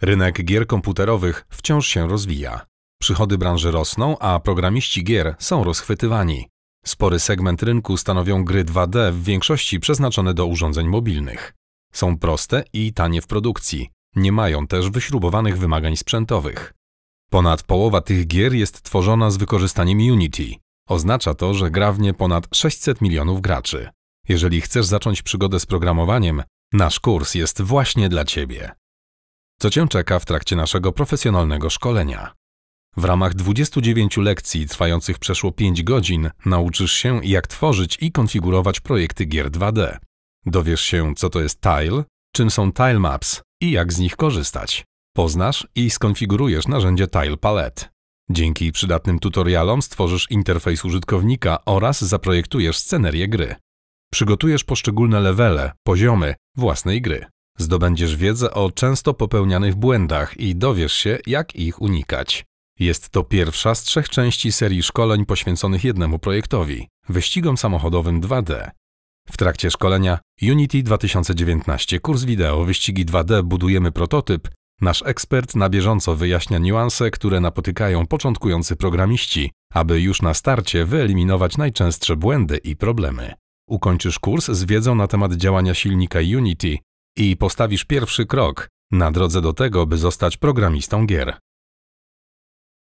Rynek gier komputerowych wciąż się rozwija. Przychody branży rosną, a programiści gier są rozchwytywani. Spory segment rynku stanowią gry 2D w większości przeznaczone do urządzeń mobilnych. Są proste i tanie w produkcji. Nie mają też wyśrubowanych wymagań sprzętowych. Ponad połowa tych gier jest tworzona z wykorzystaniem Unity. Oznacza to, że gra w nie ponad 600 milionów graczy. Jeżeli chcesz zacząć przygodę z programowaniem, nasz kurs jest właśnie dla Ciebie co Cię czeka w trakcie naszego profesjonalnego szkolenia. W ramach 29 lekcji trwających przeszło 5 godzin nauczysz się, jak tworzyć i konfigurować projekty gier 2D. Dowiesz się, co to jest Tile, czym są Tile Maps i jak z nich korzystać. Poznasz i skonfigurujesz narzędzie Tile Palette. Dzięki przydatnym tutorialom stworzysz interfejs użytkownika oraz zaprojektujesz scenerię gry. Przygotujesz poszczególne levele, poziomy własnej gry. Zdobędziesz wiedzę o często popełnianych błędach i dowiesz się, jak ich unikać. Jest to pierwsza z trzech części serii szkoleń poświęconych jednemu projektowi wyścigom samochodowym 2D. W trakcie szkolenia Unity 2019 kurs wideo Wyścigi 2D Budujemy prototyp nasz ekspert na bieżąco wyjaśnia niuanse, które napotykają początkujący programiści, aby już na starcie wyeliminować najczęstsze błędy i problemy. Ukończysz kurs z wiedzą na temat działania silnika Unity i postawisz pierwszy krok na drodze do tego, by zostać programistą gier.